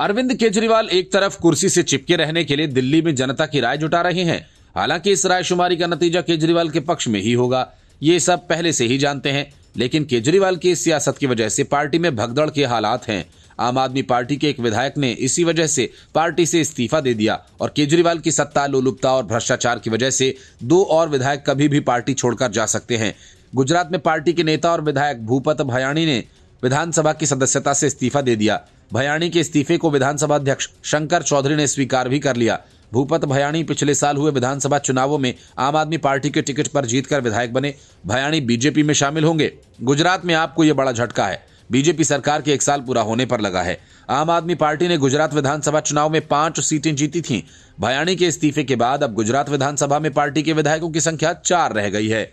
अरविंद केजरीवाल एक तरफ कुर्सी से चिपके रहने के लिए दिल्ली में जनता की राय जुटा रहे हैं हालांकि इस रायशुमारी का नतीजा केजरीवाल के पक्ष में ही होगा ये सब पहले से ही जानते हैं लेकिन केजरीवाल की इस सियासत की वजह से पार्टी में भगदड़ के हालात हैं आम आदमी पार्टी के एक विधायक ने इसी वजह से पार्टी से इस्तीफा दे दिया और केजरीवाल की सत्ता लोलुपता और भ्रष्टाचार की वजह से दो और विधायक कभी भी पार्टी छोड़कर जा सकते हैं गुजरात में पार्टी के नेता और विधायक भूपत भयाणी ने विधानसभा की सदस्यता से इस्तीफा दे दिया भयाणी के इस्तीफे को विधानसभा अध्यक्ष शंकर चौधरी ने स्वीकार भी कर लिया भूपत भयाणी पिछले साल हुए विधानसभा चुनावों में आम आदमी पार्टी के टिकट पर जीतकर विधायक बने भयाणी बीजेपी में शामिल होंगे गुजरात में आपको ये बड़ा झटका है बीजेपी सरकार के एक साल पूरा होने पर लगा है आम आदमी पार्टी ने गुजरात विधानसभा चुनाव में पांच सीटें जीती थीं। भयाणी के इस्तीफे के बाद अब गुजरात विधानसभा में पार्टी के विधायकों की संख्या चार रह गई है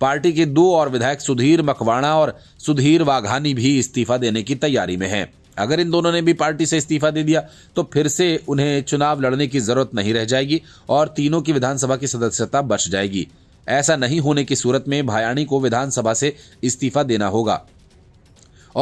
पार्टी के दो और विधायक सुधीर मकवाणा और सुधीर वाघानी भी इस्तीफा देने की तैयारी में हैं। अगर इन दोनों ने भी पार्टी से इस्तीफा दे दिया तो फिर से उन्हें चुनाव लड़ने की जरूरत नहीं रह जाएगी और तीनों की विधानसभा की सदस्यता बच जाएगी ऐसा नहीं होने की सूरत में भायाणी को विधानसभा से इस्तीफा देना होगा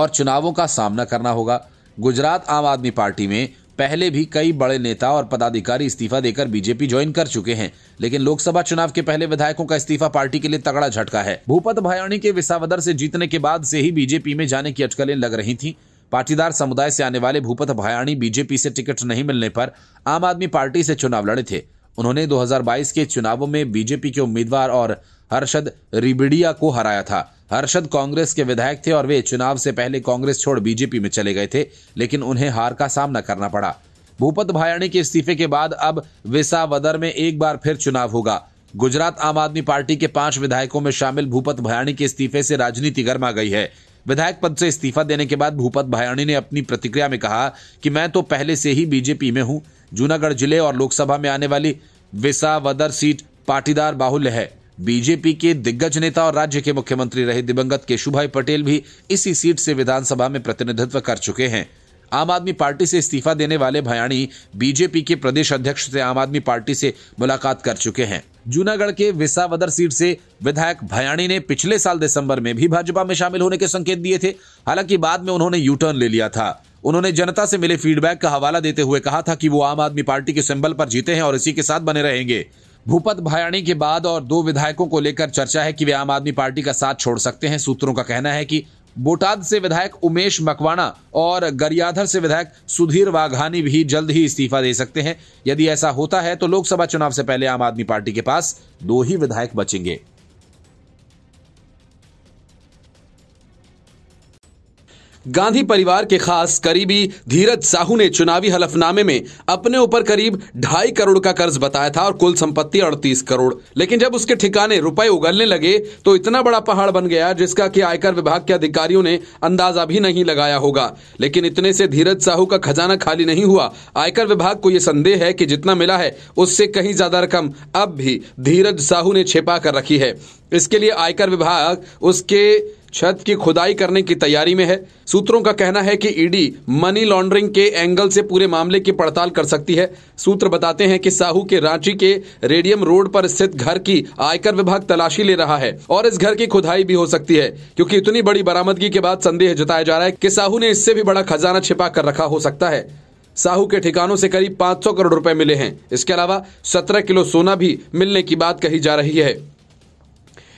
और चुनावों का सामना करना होगा गुजरात आम आदमी पार्टी में पहले भी कई बड़े नेता और पदाधिकारी इस्तीफा देकर बीजेपी ज्वाइन कर चुके हैं लेकिन लोकसभा चुनाव के पहले विधायकों का इस्तीफा पार्टी के लिए तगड़ा झटका है भूपत भायाणी के विसावदर से जीतने के बाद से ही बीजेपी में जाने की अटकलें लग रही थी पाटीदार समुदाय से आने वाले भूपत भायाणी बीजेपी से टिकट नहीं मिलने पर आम आदमी पार्टी से चुनाव लड़े थे उन्होंने 2022 के चुनावों में बीजेपी के उम्मीदवार और हर्षद रिबिडिया को हराया था हर्षद कांग्रेस के विधायक थे और वे चुनाव से पहले कांग्रेस छोड़ बीजेपी में चले गए थे लेकिन उन्हें हार का सामना करना पड़ा भूपत भायाणी के इस्तीफे के बाद अब विसावदर में एक बार फिर चुनाव होगा गुजरात आम आदमी पार्टी के पांच विधायकों में शामिल भूपत भयानी के इस्तीफे से राजनीति गर्मा गई है विधायक पद से इस्तीफा देने के बाद भूपत भायाणी ने अपनी प्रतिक्रिया में कहा कि मैं तो पहले से ही बीजेपी में हूं जूनागढ़ जिले और लोकसभा में आने वाली विसावदर सीट पाटीदार बाहुल्य है बीजेपी के दिग्गज नेता और राज्य के मुख्यमंत्री रहे दिवंगत केशुभाई पटेल भी इसी सीट से विधानसभा में प्रतिनिधित्व कर चुके हैं आम आदमी पार्टी से इस्तीफा देने वाले भयाणी बीजेपी के प्रदेश अध्यक्ष से आम आदमी पार्टी से मुलाकात कर चुके हैं जूनागढ़ के विसावदर सीट से विधायक भयाणी ने पिछले साल दिसंबर में भी भाजपा में शामिल होने के संकेत दिए थे हालांकि बाद में उन्होंने यू टर्न ले लिया था उन्होंने जनता से मिले फीडबैक का हवाला देते हुए कहा था कि वो आम आदमी पार्टी के सिंबल पर जीते हैं और इसी के साथ बने रहेंगे भूपत भायाणी के बाद और दो विधायकों को लेकर चर्चा है कि वे आम आदमी पार्टी का साथ छोड़ सकते हैं सूत्रों का कहना है कि बोटाद से विधायक उमेश मकवाना और गरियाधर से विधायक सुधीर वाघानी भी जल्द ही इस्तीफा दे सकते हैं यदि ऐसा होता है तो लोकसभा चुनाव से पहले आम आदमी पार्टी के पास दो ही विधायक बचेंगे गांधी परिवार के खास करीबी धीरज साहू ने चुनावी हलफनामे में अपने ऊपर करीब ढाई करोड़ का कर्ज बताया था और कुल संपत्ति अड़तीस करोड़ लेकिन जब उसके ठिकाने रुपए उगलने लगे तो इतना बड़ा पहाड़ बन गया जिसका कि आयकर विभाग के अधिकारियों ने अंदाजा भी नहीं लगाया होगा लेकिन इतने से धीरज साहू का खजाना खाली नहीं हुआ आयकर विभाग को यह संदेह है कि जितना मिला है उससे कहीं ज्यादा रकम अब भी धीरज साहू ने छिपा कर रखी है इसके लिए आयकर विभाग उसके छत की खुदाई करने की तैयारी में है सूत्रों का कहना है कि ईडी मनी लॉन्ड्रिंग के एंगल से पूरे मामले की पड़ताल कर सकती है सूत्र बताते हैं कि साहू के रांची के रेडियम रोड पर स्थित घर की आयकर विभाग तलाशी ले रहा है और इस घर की खुदाई भी हो सकती है क्योंकि इतनी बड़ी बरामदगी के बाद संदेह जताया जा रहा है की साहू ने इससे भी बड़ा खजाना छिपा कर रखा हो सकता है साहू के ठिकानों से करीब 500 करोड़ रुपए मिले हैं इसके अलावा 17 किलो सोना भी मिलने की बात कही जा रही है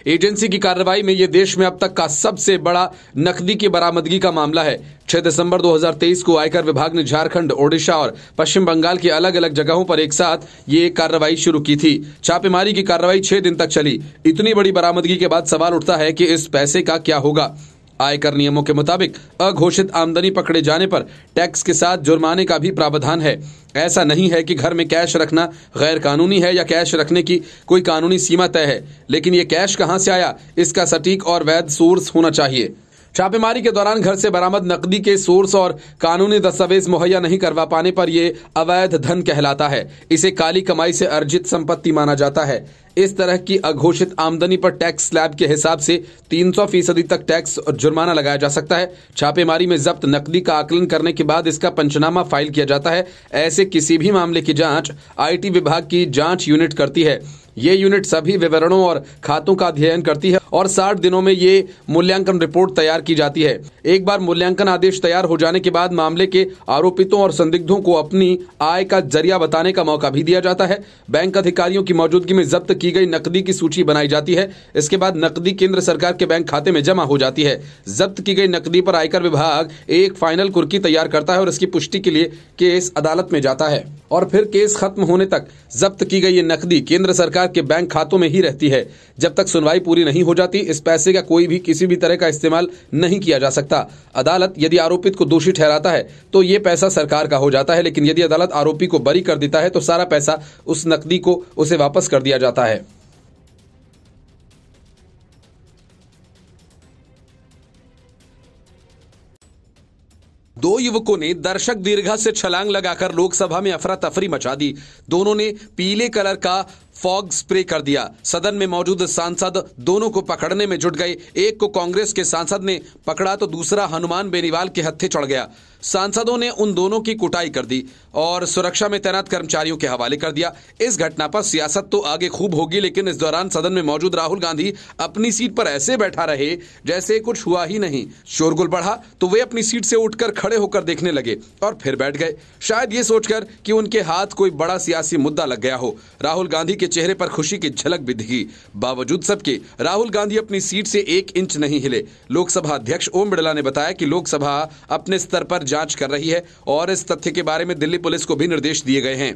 एजेंसी की कार्रवाई में ये देश में अब तक का सबसे बड़ा नकदी की बरामदगी का मामला है 6 दिसंबर 2023 को आयकर विभाग ने झारखंड ओडिशा और पश्चिम बंगाल की अलग अलग जगहों पर एक साथ ये कार्रवाई शुरू की थी छापेमारी की कार्रवाई छह दिन तक चली इतनी बड़ी बरामदगी के बाद सवाल उठता है की इस पैसे का क्या होगा आयकर नियमों के मुताबिक अघोषित आमदनी पकड़े जाने पर टैक्स के साथ जुर्माने का भी प्रावधान है ऐसा नहीं है कि घर में कैश रखना गैर कानूनी है या कैश रखने की कोई कानूनी सीमा तय है लेकिन ये कैश कहाँ से आया इसका सटीक और वैध सोर्स होना चाहिए छापेमारी के दौरान घर से बरामद नकदी के सोर्स और कानूनी दस्तावेज मुहैया नहीं करवा पाने पर यह अवैध धन कहलाता है इसे काली कमाई से अर्जित संपत्ति माना जाता है इस तरह की अघोषित आमदनी पर टैक्स स्लैब के हिसाब से 300 फीसदी तक टैक्स और जुर्माना लगाया जा सकता है छापेमारी में जब्त नकदी का आकलन करने के बाद इसका पंचनामा फाइल किया जाता है ऐसे किसी भी मामले की जांच आईटी विभाग की जांच यूनिट करती है ये यूनिट सभी विवरणों और खातों का अध्ययन करती है और साठ दिनों में ये मूल्यांकन रिपोर्ट तैयार की जाती है एक बार मूल्यांकन आदेश तैयार हो जाने के बाद मामले के आरोपितों और संदिग्धों को अपनी आय का जरिया बताने का मौका भी दिया जाता है बैंक अधिकारियों की मौजूदगी में जब्त की गई नकदी की सूची बनाई जाती है इसके बाद नकदी केंद्र सरकार के बैंक खाते में जमा हो जाती है जब्त की गई नकदी पर आयकर विभाग एक फाइनल कुर्की तैयार करता है और इसकी पुष्टि के लिए केस अदालत में जाता है और फिर केस खत्म होने तक जब्त की गई ये नकदी केंद्र सरकार के बैंक खातों में ही रहती है जब तक सुनवाई पूरी नहीं हो जाती इस पैसे का कोई भी किसी भी तरह का इस्तेमाल नहीं किया जा सकता अदालत यदि आरोपित को दोषी ठहराता है तो ये पैसा सरकार का हो जाता है लेकिन यदि अदालत आरोपी को बरी कर देता है तो सारा पैसा उस नकदी को उसे वापस कर दिया जाता है दो युवकों ने दर्शक दीर्घा से छलांग लगाकर लोकसभा में अफरा तफरी मचा दी दोनों ने पीले कलर का फॉग स्प्रे कर दिया सदन में मौजूद सांसद दोनों को पकड़ने में जुट गए एक को कांग्रेस के सांसद ने पकड़ा तो दूसरा हनुमान बेनीवाल के हत्थे चढ़ गया सांसदों ने उन दोनों की कुटाई कर दी और सुरक्षा में तैनात कर्मचारियों के हवाले कर दिया इस घटना पर सियासत तो आगे खूब होगी लेकिन इस दौरान सदन में मौजूद राहुल गांधी अपनी सीट पर ऐसे बैठा रहे जैसे कुछ हुआ ही नहीं शोरगुल बढ़ा तो वे अपनी सीट से उठकर खड़े होकर देखने लगे और फिर बैठ गए शायद ये सोचकर कि उनके हाथ कोई बड़ा सियासी मुद्दा लग गया हो राहुल गांधी के चेहरे पर खुशी की झलक भी दिखी बावजूद सबके राहुल गांधी अपनी सीट से एक इंच नहीं हिले लोकसभा अध्यक्ष ओम बिड़ला ने बताया कि लोकसभा अपने स्तर पर जांच कर रही है और इस तथ्य के बारे में दिल्ली पुलिस को भी निर्देश दिए गए हैं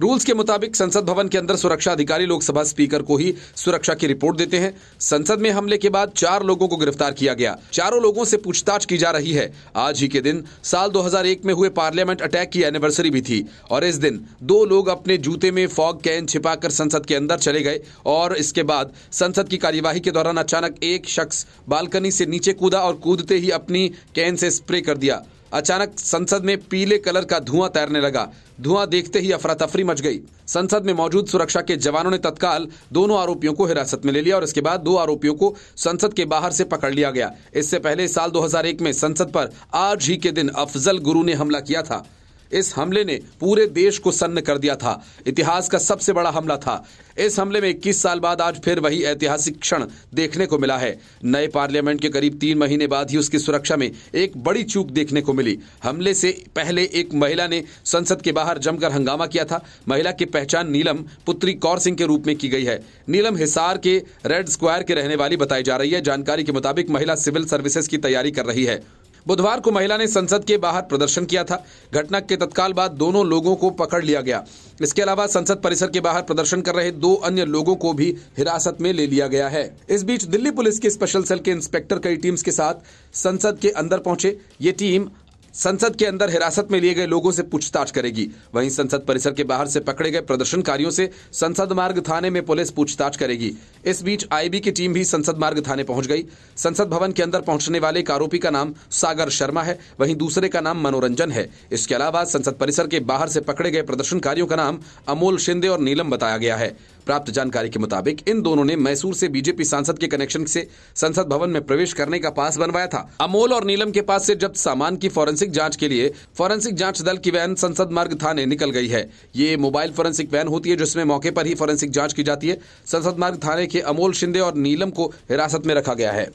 रूल्स के मुताबिक संसद भवन के अंदर सुरक्षा अधिकारी लोकसभा स्पीकर को ही सुरक्षा की रिपोर्ट देते हैं संसद में हमले के बाद चार लोगों को गिरफ्तार किया गया चारों लोगों से पूछताछ की जा रही है आज ही के दिन साल 2001 में हुए पार्लियामेंट अटैक की एनिवर्सरी भी थी और इस दिन दो लोग अपने जूते में फॉग कैन छिपाकर संसद के अंदर चले गए और इसके बाद संसद की कार्यवाही के दौरान अचानक एक शख्स बालकनी से नीचे कूदा और कूदते ही अपनी कैन से स्प्रे कर दिया अचानक संसद में पीले कलर का धुआं तैरने लगा धुआं देखते ही अफरा तफरी मच गई संसद में मौजूद सुरक्षा के जवानों ने तत्काल दोनों आरोपियों को हिरासत में ले लिया और इसके बाद दो आरोपियों को संसद के बाहर से पकड़ लिया गया इससे पहले साल 2001 में संसद पर आज ही के दिन अफजल गुरु ने हमला किया था इस हमले ने पूरे देश को सन्न कर दिया था इतिहास का सबसे बड़ा हमला था इस हमले में 21 साल बाद आज फिर वही ऐतिहासिक क्षण देखने को मिला है नए पार्लियामेंट के करीब तीन महीने बाद ही उसकी सुरक्षा में एक बड़ी चूक देखने को मिली हमले से पहले एक महिला ने संसद के बाहर जमकर हंगामा किया था महिला की पहचान नीलम पुत्री कौर सिंह के रूप में की गई है नीलम हिसार के रेड स्क्वायर के रहने वाली बताई जा रही है जानकारी के मुताबिक महिला सिविल सर्विसेज की तैयारी कर रही है बुधवार को महिला ने संसद के बाहर प्रदर्शन किया था घटना के तत्काल बाद दोनों लोगों को पकड़ लिया गया इसके अलावा संसद परिसर के बाहर प्रदर्शन कर रहे दो अन्य लोगों को भी हिरासत में ले लिया गया है इस बीच दिल्ली पुलिस की स्पेशल सेल के इंस्पेक्टर कई टीम्स के साथ संसद के अंदर पहुंचे ये टीम संसद के अंदर हिरासत में लिए गए लोगों से पूछताछ करेगी वहीं संसद परिसर के बाहर से पकड़े गए प्रदर्शनकारियों से संसद मार्ग थाने में पुलिस पूछताछ करेगी इस बीच आईबी की टीम भी संसद मार्ग थाने पहुंच गई संसद भवन के अंदर पहुंचने वाले एक आरोपी का नाम सागर शर्मा है वहीं दूसरे का नाम मनोरंजन है इसके अलावा संसद परिसर के बाहर से पकड़े गए प्रदर्शनकारियों का नाम अमोल शिंदे और नीलम बताया गया है प्राप्त जानकारी के मुताबिक इन दोनों ने मैसूर से बीजेपी सांसद के कनेक्शन से संसद भवन में प्रवेश करने का पास बनवाया था अमोल और नीलम के पास से जब्त सामान की फोरेंसिक जांच के लिए फोरेंसिक जांच दल की वैन संसद मार्ग थाने निकल गई है ये मोबाइल फोरेंसिक वैन होती है जिसमें मौके पर ही फोरेंसिक जांच की जाती है संसद मार्ग थाने के अमोल शिंदे और नीलम को हिरासत में रखा गया है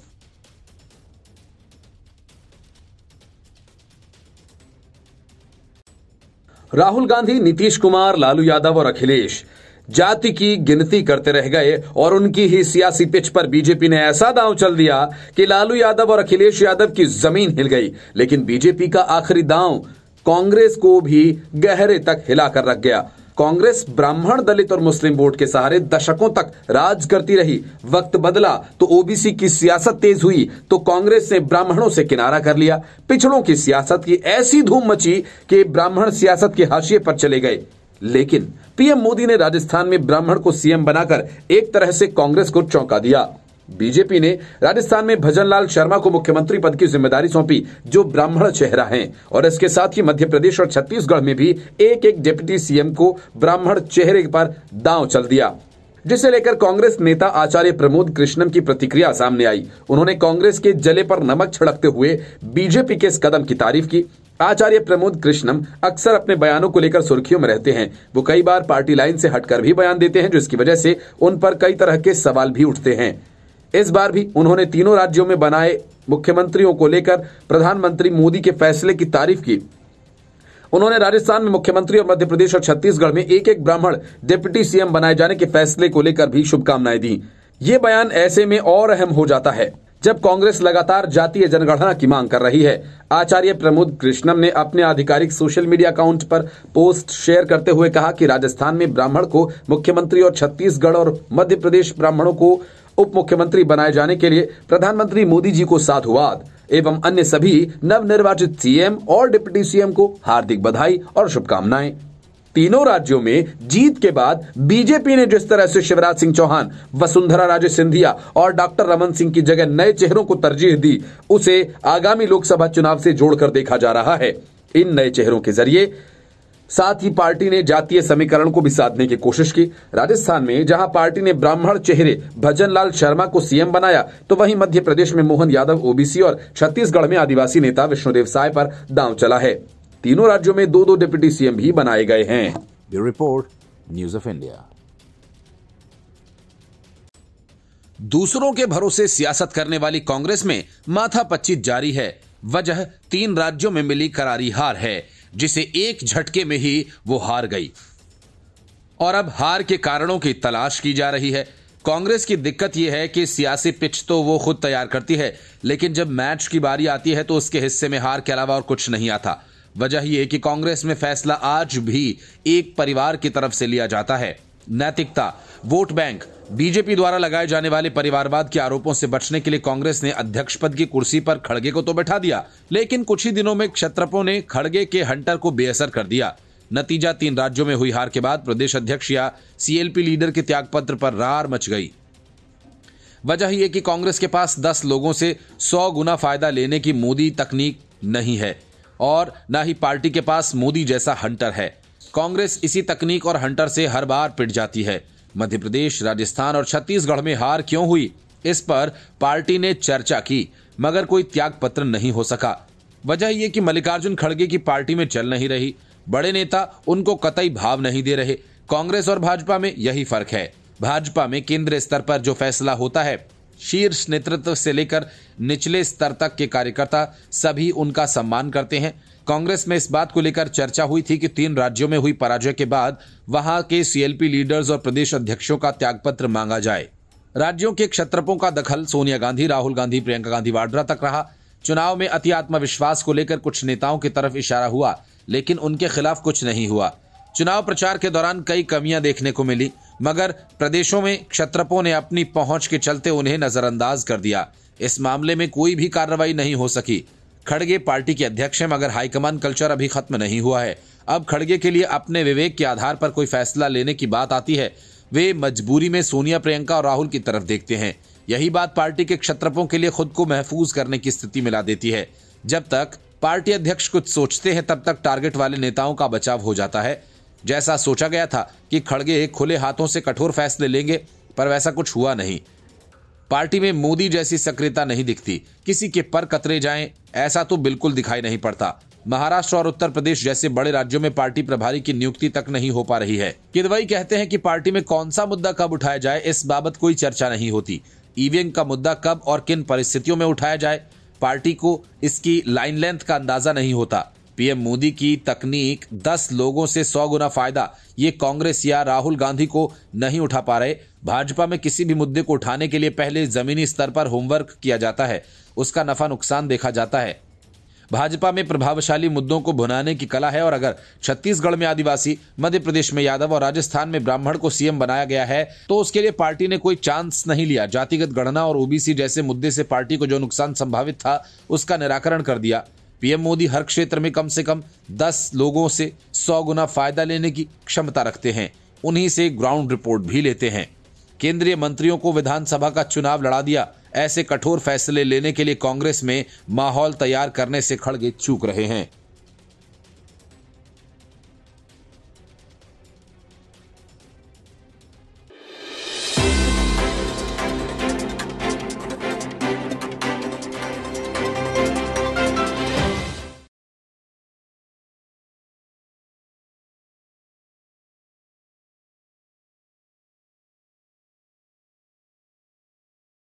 राहुल गांधी नीतीश कुमार लालू यादव और अखिलेश जाति की गिनती करते रह गए और उनकी ही सियासी पिच पर बीजेपी ने ऐसा दांव चल दिया कि लालू यादव और अखिलेश यादव की जमीन हिल गई लेकिन बीजेपी का आखिरी दांव कांग्रेस को भी गहरे तक हिलाकर रख गया कांग्रेस ब्राह्मण दलित और मुस्लिम वोट के सहारे दशकों तक राज करती रही वक्त बदला तो ओबीसी की सियासत तेज हुई तो कांग्रेस ने ब्राह्मणों से किनारा कर लिया पिछड़ों की सियासत की ऐसी धूम मची कि ब्राह्मण सियासत के हाशिए पर चले गए लेकिन पीएम मोदी ने राजस्थान में ब्राह्मण को सीएम बनाकर एक तरह से कांग्रेस को चौंका दिया बीजेपी ने राजस्थान में भजनलाल शर्मा को मुख्यमंत्री पद की जिम्मेदारी सौंपी जो ब्राह्मण चेहरा हैं और इसके साथ ही मध्य प्रदेश और छत्तीसगढ़ में भी एक एक डिप्टी सीएम को ब्राह्मण चेहरे पर दांव चल दिया जिसे लेकर कांग्रेस नेता आचार्य प्रमोद कृष्णम की प्रतिक्रिया सामने आई उन्होंने कांग्रेस के जले पर नमक छिड़कते हुए बीजेपी के इस कदम की तारीफ की आचार्य प्रमोद कृष्णम अक्सर अपने बयानों को लेकर सुर्खियों में रहते हैं वो कई बार पार्टी लाइन से हटकर भी बयान देते हैं जिसकी वजह से उन पर कई तरह के सवाल भी उठते हैं इस बार भी उन्होंने तीनों राज्यों में बनाए मुख्यमंत्रियों को लेकर प्रधानमंत्री मोदी के फैसले की तारीफ की उन्होंने राजस्थान में मुख्यमंत्री और मध्य प्रदेश और छत्तीसगढ़ में एक एक ब्राह्मण डिप्टी सीएम बनाए जाने के फैसले को लेकर भी शुभकामनाएं दी ये बयान ऐसे में और अहम हो जाता है जब कांग्रेस लगातार जातीय जनगणना की मांग कर रही है आचार्य प्रमोद कृष्णम ने अपने आधिकारिक सोशल मीडिया अकाउंट पर पोस्ट शेयर करते हुए कहा कि राजस्थान में ब्राह्मण को मुख्यमंत्री और छत्तीसगढ़ और मध्य प्रदेश ब्राह्मणों को उप मुख्यमंत्री बनाए जाने के लिए प्रधानमंत्री मोदी जी को साधुवाद एवं अन्य सभी नव निर्वाचित सीएम और डिप्टी सीएम को हार्दिक बधाई और शुभकामनाएं तीनों राज्यों में जीत के बाद बीजेपी ने जिस तरह से शिवराज सिंह चौहान वसुंधरा राजे सिंधिया और डॉक्टर रमन सिंह की जगह नए चेहरों को तरजीह दी उसे आगामी लोकसभा चुनाव से जोड़कर देखा जा रहा है इन नए चेहरों के जरिए साथ ही पार्टी ने जातीय समीकरण को भी साधने की कोशिश की राजस्थान में जहां पार्टी ने ब्राह्मण चेहरे भजन लाल शर्मा को सीएम बनाया तो वहीं मध्य प्रदेश में मोहन यादव ओबीसी और छत्तीसगढ़ में आदिवासी नेता विष्णुदेव साय पर दांव चला है तीनों राज्यों में दो दो डिप्टी सीएम भी बनाए गए हैं रिपोर्ट न्यूज ऑफ इंडिया दूसरों के भरोसे सियासत करने वाली कांग्रेस में माथा जारी है वजह तीन राज्यों में मिली करारी हार है जिसे एक झटके में ही वो हार गई और अब हार के कारणों की तलाश की जा रही है कांग्रेस की दिक्कत यह है कि सियासी पिच तो वो खुद तैयार करती है लेकिन जब मैच की बारी आती है तो उसके हिस्से में हार के अलावा और कुछ नहीं आता वजह यह कि कांग्रेस में फैसला आज भी एक परिवार की तरफ से लिया जाता है नैतिकता वोट बैंक बीजेपी द्वारा लगाए जाने वाले परिवारवाद के आरोपों से बचने के लिए कांग्रेस ने अध्यक्ष पद की कुर्सी पर खड़गे को तो बैठा दिया लेकिन कुछ ही दिनों में क्षत्रपो ने खड़गे के हंटर को बेअसर कर दिया नतीजा तीन राज्यों में हुई हार के बाद प्रदेश अध्यक्ष या सीएलपी लीडर के त्याग पत्र पर रार मच गई वजह यह कि कांग्रेस के पास दस लोगों से सौ गुना फायदा लेने की मोदी तकनीक नहीं है और न ही पार्टी के पास मोदी जैसा हंटर है कांग्रेस इसी तकनीक और हंटर से हर बार पिट जाती है मध्य प्रदेश राजस्थान और छत्तीसगढ़ में हार क्यों हुई इस पर पार्टी ने चर्चा की मगर कोई त्याग पत्र नहीं हो सका वजह यह कि मल्लिकार्जुन खड़गे की पार्टी में चल नहीं रही बड़े नेता उनको कतई भाव नहीं दे रहे कांग्रेस और भाजपा में यही फर्क है भाजपा में केंद्र स्तर पर जो फैसला होता है शीर्ष नेतृत्व से लेकर निचले स्तर तक के कार्यकर्ता सभी उनका सम्मान करते हैं कांग्रेस में इस बात को लेकर चर्चा हुई थी कि तीन राज्यों में हुई पराजय के बाद वहां के सीएलपी लीडर्स और प्रदेश अध्यक्षों का त्यागपत्र मांगा जाए राज्यों के क्षत्रपों का दखल सोनिया गांधी राहुल गांधी प्रियंका गांधी वाड्रा तक रहा चुनाव में अति आत्मविश्वास को लेकर कुछ नेताओं की तरफ इशारा हुआ लेकिन उनके खिलाफ कुछ नहीं हुआ चुनाव प्रचार के दौरान कई कमियां देखने को मिली मगर प्रदेशों में क्षत्रपों ने अपनी पहुंच के चलते उन्हें नजरअंदाज कर दिया इस मामले में कोई भी कार्रवाई नहीं हो सकी खड़गे पार्टी के अध्यक्ष हैं मगर हाईकमान कल्चर अभी खत्म नहीं हुआ है अब खड़गे के लिए अपने विवेक के आधार पर कोई फैसला लेने की बात आती है वे मजबूरी में सोनिया प्रियंका और राहुल की तरफ देखते हैं यही बात पार्टी के क्षत्रपों के लिए खुद को महफूज करने की स्थिति में ला देती है जब तक पार्टी अध्यक्ष कुछ सोचते हैं तब तक टारगेट वाले नेताओं का बचाव हो जाता है जैसा सोचा गया था कि खड़गे खुले हाथों से कठोर फैसले लेंगे पर वैसा कुछ हुआ नहीं पार्टी में मोदी जैसी सक्रियता नहीं दिखती किसी के पर कतरे जाएं ऐसा तो बिल्कुल दिखाई नहीं पड़ता महाराष्ट्र और उत्तर प्रदेश जैसे बड़े राज्यों में पार्टी प्रभारी की नियुक्ति तक नहीं हो पा रही है किदवई कहते हैं कि पार्टी में कौन सा मुद्दा कब उठाया जाए इस बाबत कोई चर्चा नहीं होती ईवीएम का मुद्दा कब और किन परिस्थितियों में उठाया जाए पार्टी को इसकी लाइन लेंथ का अंदाजा नहीं होता पीएम मोदी की तकनीक दस लोगों से सौ गुना फायदा ये कांग्रेस या राहुल गांधी को नहीं उठा पा रहे भाजपा में किसी भी मुद्दे को उठाने के लिए पहले जमीनी स्तर पर होमवर्क किया जाता है उसका नफा नुकसान देखा जाता है भाजपा में प्रभावशाली मुद्दों को भुनाने की कला है और अगर छत्तीसगढ़ में आदिवासी मध्य प्रदेश में यादव और राजस्थान में ब्राह्मण को सीएम बनाया गया है तो उसके लिए पार्टी ने कोई चांस नहीं लिया जातिगत गणना और ओबीसी जैसे मुद्दे से पार्टी को जो नुकसान संभावित था उसका निराकरण कर दिया पीएम मोदी हर क्षेत्र में कम से कम दस लोगों से सौ गुना फायदा लेने की क्षमता रखते हैं उन्हीं से ग्राउंड रिपोर्ट भी लेते हैं केंद्रीय मंत्रियों को विधानसभा का चुनाव लड़ा दिया ऐसे कठोर फैसले लेने के लिए कांग्रेस में माहौल तैयार करने से खड़गे चूक रहे हैं